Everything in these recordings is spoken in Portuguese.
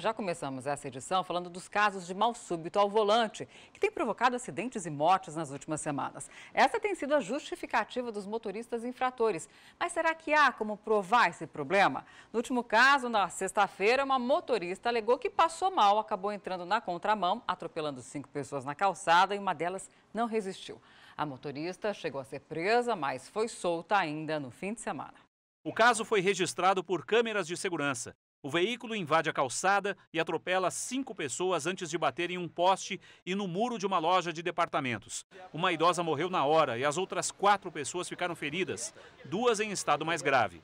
Já começamos essa edição falando dos casos de mal súbito ao volante, que tem provocado acidentes e mortes nas últimas semanas. Essa tem sido a justificativa dos motoristas infratores. Mas será que há como provar esse problema? No último caso, na sexta-feira, uma motorista alegou que passou mal, acabou entrando na contramão, atropelando cinco pessoas na calçada e uma delas não resistiu. A motorista chegou a ser presa, mas foi solta ainda no fim de semana. O caso foi registrado por câmeras de segurança. O veículo invade a calçada e atropela cinco pessoas antes de bater em um poste e no muro de uma loja de departamentos. Uma idosa morreu na hora e as outras quatro pessoas ficaram feridas, duas em estado mais grave.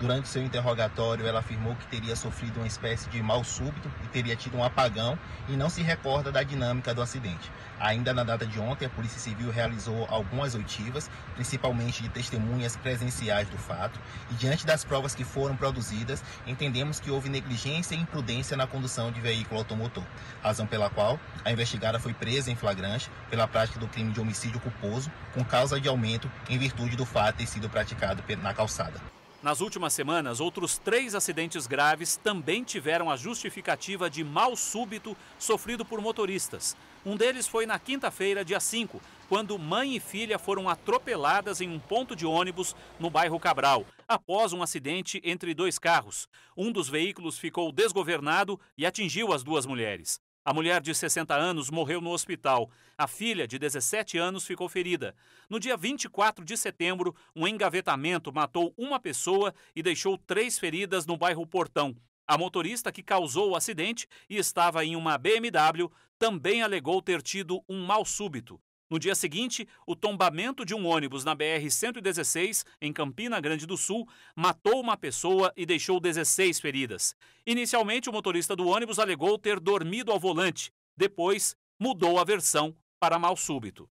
Durante seu interrogatório, ela afirmou que teria sofrido uma espécie de mal súbito e teria tido um apagão e não se recorda da dinâmica do acidente. Ainda na data de ontem, a Polícia Civil realizou algumas oitivas, principalmente de testemunhas presenciais do fato, e diante das provas que foram produzidas, entendemos que houve negligência e imprudência na condução de veículo automotor, razão pela qual a investigada foi presa em flagrante pela prática do crime de homicídio culposo, com causa de aumento em virtude do fato ter sido praticado na calçada. Nas últimas semanas, outros três acidentes graves também tiveram a justificativa de mal súbito sofrido por motoristas. Um deles foi na quinta-feira, dia 5, quando mãe e filha foram atropeladas em um ponto de ônibus no bairro Cabral, após um acidente entre dois carros. Um dos veículos ficou desgovernado e atingiu as duas mulheres. A mulher de 60 anos morreu no hospital. A filha, de 17 anos, ficou ferida. No dia 24 de setembro, um engavetamento matou uma pessoa e deixou três feridas no bairro Portão. A motorista que causou o acidente e estava em uma BMW também alegou ter tido um mal súbito. No dia seguinte, o tombamento de um ônibus na BR-116, em Campina Grande do Sul, matou uma pessoa e deixou 16 feridas. Inicialmente, o motorista do ônibus alegou ter dormido ao volante. Depois, mudou a versão para mal súbito.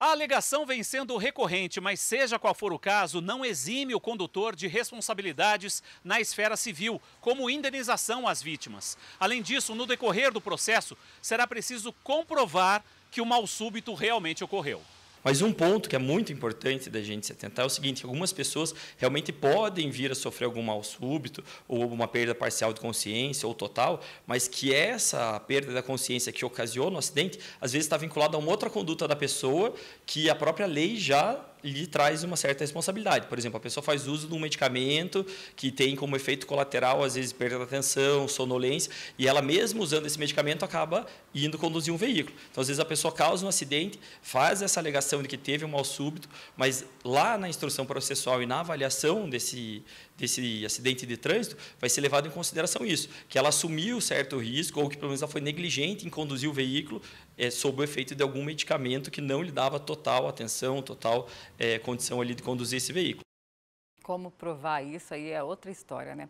A alegação vem sendo recorrente, mas seja qual for o caso, não exime o condutor de responsabilidades na esfera civil, como indenização às vítimas. Além disso, no decorrer do processo, será preciso comprovar que o mal súbito realmente ocorreu. Mas um ponto que é muito importante da gente se atentar é o seguinte: algumas pessoas realmente podem vir a sofrer algum mal súbito, ou uma perda parcial de consciência, ou total, mas que essa perda da consciência que ocasiona o acidente, às vezes está vinculada a uma outra conduta da pessoa que a própria lei já lhe traz uma certa responsabilidade. Por exemplo, a pessoa faz uso de um medicamento que tem como efeito colateral, às vezes, perda da atenção, sonolência, e ela mesmo usando esse medicamento acaba indo conduzir um veículo. Então, às vezes, a pessoa causa um acidente, faz essa alegação de que teve um mal súbito, mas lá na instrução processual e na avaliação desse, desse acidente de trânsito, vai ser levado em consideração isso, que ela assumiu certo risco ou que pelo menos ela foi negligente em conduzir o veículo é, sob o efeito de algum medicamento que não lhe dava total atenção, total é, condição ali de conduzir esse veículo. Como provar isso aí é outra história, né?